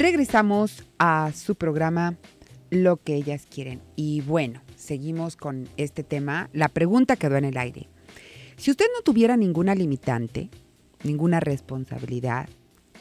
Regresamos a su programa Lo que ellas quieren. Y bueno, seguimos con este tema. La pregunta quedó en el aire. Si usted no tuviera ninguna limitante, ninguna responsabilidad,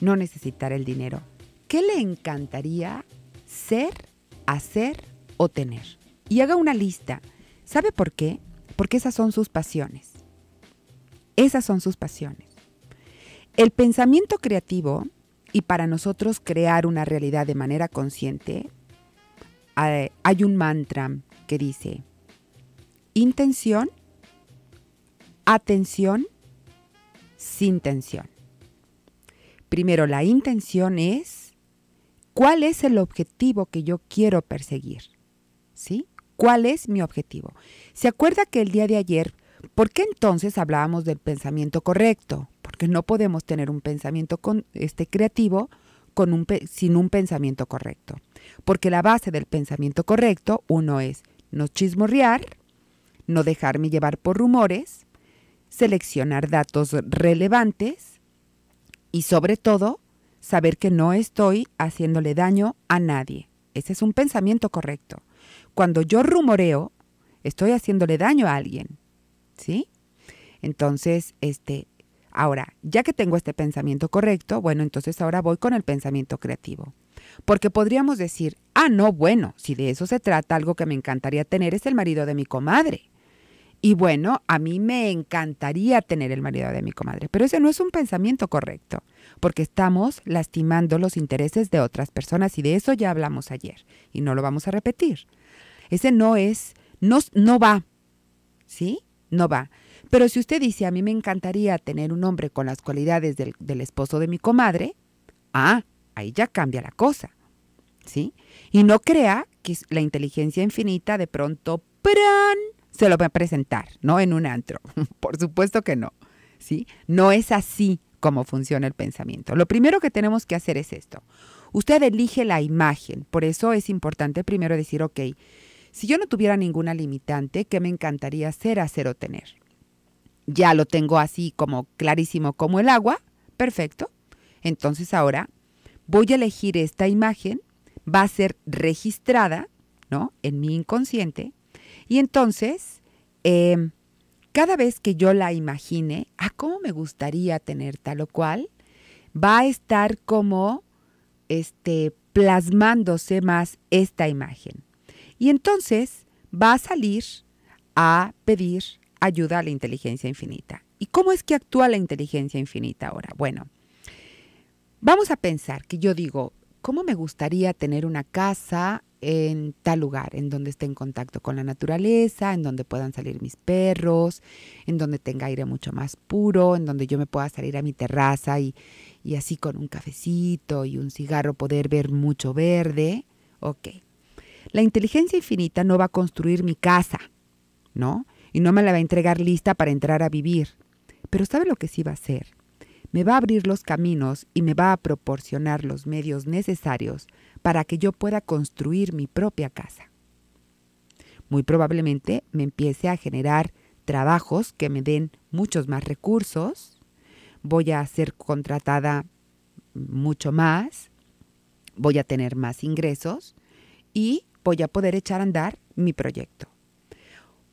no necesitara el dinero, ¿qué le encantaría ser, hacer o tener? Y haga una lista. ¿Sabe por qué? Porque esas son sus pasiones. Esas son sus pasiones. El pensamiento creativo y para nosotros crear una realidad de manera consciente, eh, hay un mantra que dice, intención, atención, sin tensión. Primero, la intención es cuál es el objetivo que yo quiero perseguir. ¿Sí? ¿Cuál es mi objetivo? ¿Se acuerda que el día de ayer, por qué entonces hablábamos del pensamiento correcto? porque no podemos tener un pensamiento este, creativo con un, sin un pensamiento correcto. Porque la base del pensamiento correcto, uno es no chismorrear, no dejarme llevar por rumores, seleccionar datos relevantes y sobre todo saber que no estoy haciéndole daño a nadie. Ese es un pensamiento correcto. Cuando yo rumoreo, estoy haciéndole daño a alguien. ¿Sí? Entonces, este, Ahora, ya que tengo este pensamiento correcto, bueno, entonces ahora voy con el pensamiento creativo. Porque podríamos decir, ah, no, bueno, si de eso se trata, algo que me encantaría tener es el marido de mi comadre. Y bueno, a mí me encantaría tener el marido de mi comadre, pero ese no es un pensamiento correcto, porque estamos lastimando los intereses de otras personas y de eso ya hablamos ayer y no lo vamos a repetir. Ese no es, no, no va, ¿sí? No va. Pero si usted dice, a mí me encantaría tener un hombre con las cualidades del, esposo de mi comadre, ah, ahí ya cambia la cosa. ¿Sí? Y no crea que la inteligencia infinita de pronto, ¡pran!, se lo va a presentar, ¿no? En un antro. Por supuesto que no. ¿Sí? No es así como funciona el pensamiento. Lo primero que tenemos que hacer es esto. Usted elige la imagen, por eso es importante primero decir, ok, si yo no tuviera ninguna limitante, ¿qué me encantaría ser, hacer o tener? ya lo tengo así como clarísimo como el agua, perfecto. Entonces ahora voy a elegir esta imagen, va a ser registrada, ¿no? En mi inconsciente. Y entonces, em, cada vez que yo la imagine, ah, ¿cómo me gustaría tener tal o cual? Va a estar como, este, plasmándose más esta imagen. Y entonces va a salir a pedir ayuda a la inteligencia infinita. ¿Y cómo es que actúa la inteligencia infinita ahora? Bueno, vamos a pensar que yo digo, ¿cómo me gustaría tener una casa en tal lugar, en donde esté en contacto con la naturaleza, en donde puedan salir mis perros, en donde tenga aire mucho más puro, en donde yo me pueda salir a mi terraza y, así con un cafecito y un cigarro poder ver mucho verde. Ok. La inteligencia infinita no va a construir mi casa, ¿no? y no me la va a entregar lista para entrar a vivir. Pero ¿sabe lo que sí va a hacer? Me va a abrir los caminos y me va a proporcionar los medios necesarios para que yo pueda construir mi propia casa. Muy probablemente me empiece a generar trabajos que me den muchos más recursos, voy a ser contratada mucho más, voy a tener más ingresos y voy a poder echar a andar mi proyecto.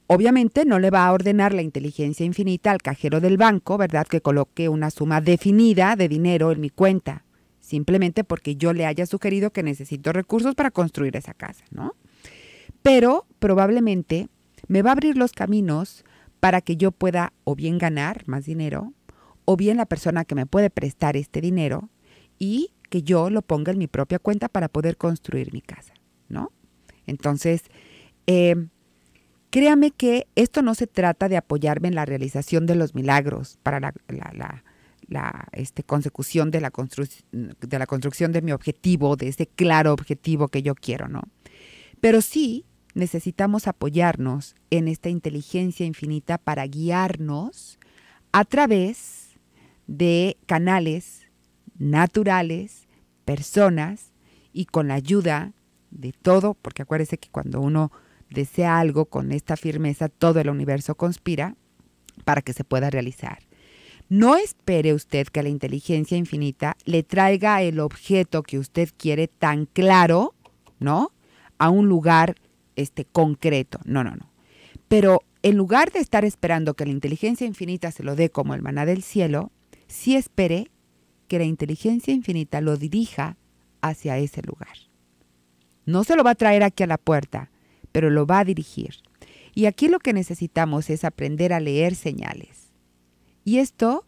Obviamente no le va a ordenar la inteligencia infinita al cajero del banco, ¿verdad? Que coloque una suma definida de dinero en mi cuenta, simplemente porque yo le haya sugerido que necesito recursos para construir esa casa, ¿no? Pero probablemente me va a abrir los caminos para que yo pueda o bien ganar más dinero, o bien la persona que me puede prestar este dinero y que yo lo ponga en mi propia cuenta para poder construir mi casa, ¿no? Entonces, eh, Créame que esto no se trata de apoyarme en la realización de los milagros para la, este, consecución de la, de la construcción de mi objetivo, de ese claro objetivo que yo quiero, ¿no? Pero sí necesitamos apoyarnos en esta inteligencia infinita para guiarnos a través de canales naturales, personas y con la ayuda de todo, porque acuérdese que cuando uno desea algo con esta firmeza, todo el universo conspira para que se pueda realizar. No espere usted que la inteligencia infinita le traiga el objeto que usted quiere tan claro, ¿no? A un lugar este concreto. No, no, no. Pero en lugar de estar esperando que la inteligencia infinita se lo dé como el maná del cielo, sí espere que la inteligencia infinita lo dirija hacia ese lugar. No se lo va a traer aquí a la puerta, pero lo va a dirigir. Y aquí lo que necesitamos es aprender a leer señales. Y esto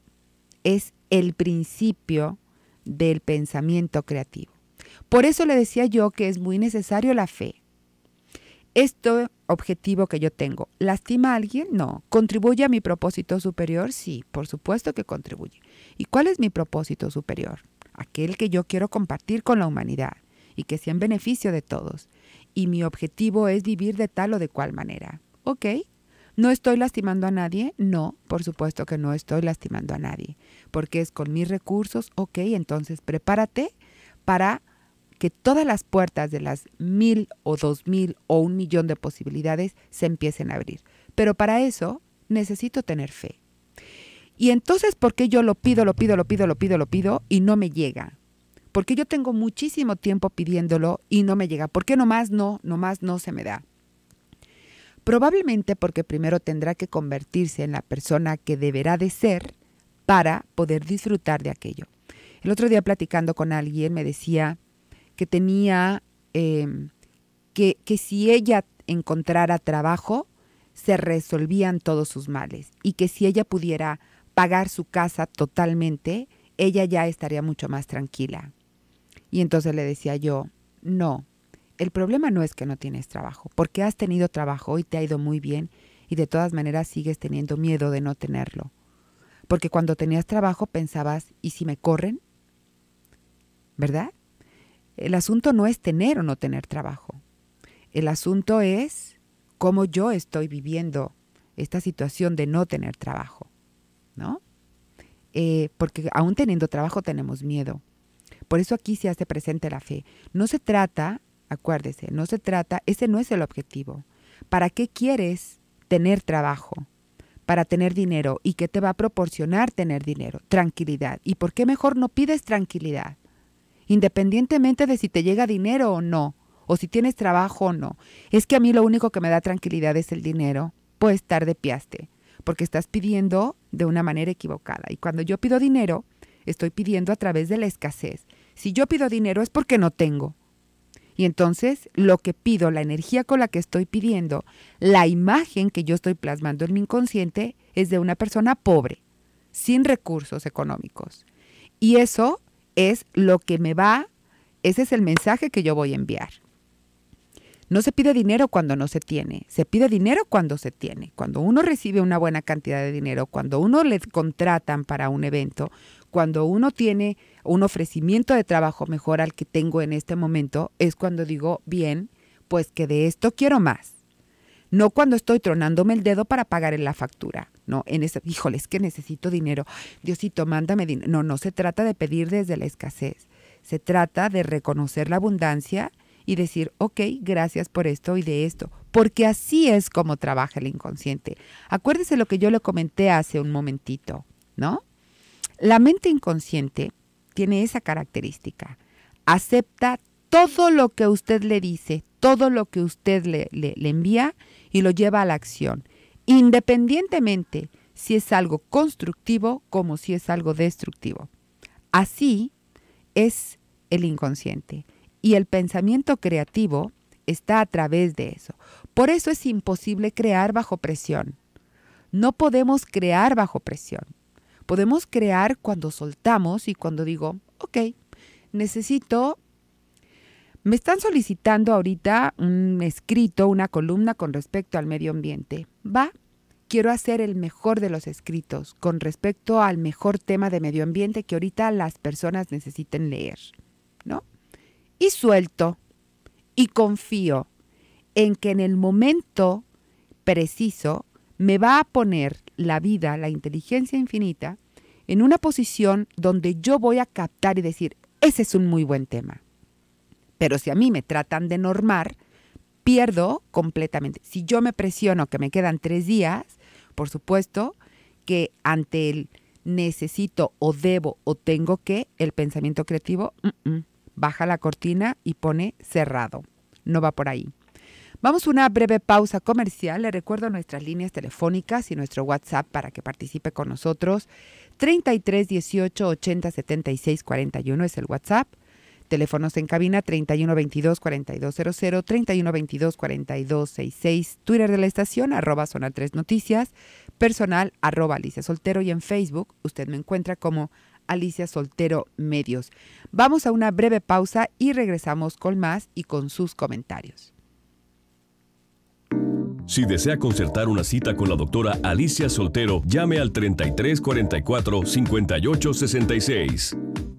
es el principio del pensamiento creativo. Por eso le decía yo que es muy necesario la fe. esto objetivo que yo tengo, ¿lastima a alguien? No. ¿Contribuye a mi propósito superior? Sí, por supuesto que contribuye. ¿Y cuál es mi propósito superior? Aquel que yo quiero compartir con la humanidad y que sea en beneficio de todos y mi objetivo es vivir de tal o de cual manera. ¿Ok? ¿No estoy lastimando a nadie? No, por supuesto que no estoy lastimando a nadie, porque es con mis recursos, ok, entonces prepárate para que todas las puertas de las mil o dos mil o un millón de posibilidades se empiecen a abrir. Pero para eso necesito tener fe. Y entonces, ¿por qué yo lo pido, lo pido, lo pido, lo pido, lo pido y no me llega? porque yo tengo muchísimo tiempo pidiéndolo y no me llega. ¿Por qué nomás no, nomás no se me da? Probablemente porque primero tendrá que convertirse en la persona que deberá de ser para poder disfrutar de aquello. El otro día platicando con alguien me decía que tenía em, que si ella encontrara trabajo, se resolvían todos sus males y que si ella pudiera pagar su casa totalmente, ella ya estaría mucho más tranquila. Y entonces le decía yo, no, el problema no es que no tienes trabajo, porque has tenido trabajo y te ha ido muy bien y de todas maneras sigues teniendo miedo de no tenerlo. Porque cuando tenías trabajo pensabas, ¿y si me corren? ¿Verdad? El asunto no es tener o no tener trabajo. El asunto es cómo yo estoy viviendo esta situación de no tener trabajo, ¿no? Eh, porque aún teniendo trabajo tenemos miedo. Por eso aquí se hace presente la fe. No se trata, acuérdese, no se trata, ese no es el objetivo. ¿Para qué quieres tener trabajo? Para tener dinero. ¿Y qué te va a proporcionar tener dinero? Tranquilidad. ¿Y por qué mejor no pides tranquilidad? Independientemente de si te llega dinero o no, o si tienes trabajo o no. Es que a mí lo único que me da tranquilidad es el dinero. Pues tarde piaste, porque estás pidiendo de una manera equivocada. Y cuando yo pido dinero, estoy pidiendo a través de la escasez. Si yo pido dinero es porque no tengo. Y entonces lo que pido, la energía con la que estoy pidiendo, la imagen que yo estoy plasmando en mi inconsciente es de una persona pobre, sin recursos económicos. Y eso es lo que me va, ese es el mensaje que yo voy a enviar. No se pide dinero cuando no se tiene, se pide dinero cuando se tiene. Cuando uno recibe una buena cantidad de dinero, cuando uno le contratan para un evento, cuando uno tiene un ofrecimiento de trabajo mejor al que tengo en este momento, es cuando digo, bien, pues que de esto quiero más. No cuando estoy tronándome el dedo para pagar la factura. No, en ese híjole, es que necesito dinero. Diosito, mándame dinero. No, no se trata de pedir desde la escasez. Se trata de reconocer la abundancia y decir, ok, gracias por esto y de esto. Porque así es como trabaja el inconsciente. Acuérdese lo que yo le comenté hace un momentito, ¿no? La mente inconsciente tiene esa característica. Acepta todo lo que usted le dice, todo lo que usted le, envía y lo lleva a la acción, independientemente si es algo constructivo como si es algo destructivo. Así es el inconsciente y el pensamiento creativo está a través de eso. Por eso es imposible crear bajo presión. No podemos crear bajo presión. Podemos crear cuando soltamos y cuando digo, ok, necesito me están solicitando ahorita un escrito, una columna con respecto al medio ambiente. Va, quiero hacer el mejor de los escritos con respecto al mejor tema de medio ambiente que ahorita las personas necesiten leer, ¿no? Y suelto y confío en que en el momento preciso me va a poner la vida, la inteligencia infinita, en una posición donde yo voy a captar y decir, ese es un muy buen tema. Pero si a mí me tratan de normar, pierdo completamente. Si yo me presiono que me quedan tres días, por supuesto que ante el necesito o debo o tengo que, el pensamiento creativo mm, mm, baja la cortina y pone cerrado. No va por ahí. Vamos a una breve pausa comercial. Le recuerdo nuestras líneas telefónicas y nuestro WhatsApp para que participe con nosotros. 33 18 80 76 41 es el WhatsApp. Teléfonos en cabina 31 22 42 66 Twitter de la estación, arroba Zona 3 Noticias, personal, arroba Alicia Soltero y en Facebook usted me encuentra como Alicia Soltero Medios. Vamos a una breve pausa y regresamos con más y con sus comentarios. Si desea concertar una cita con la doctora Alicia Soltero, llame al 3344 5866.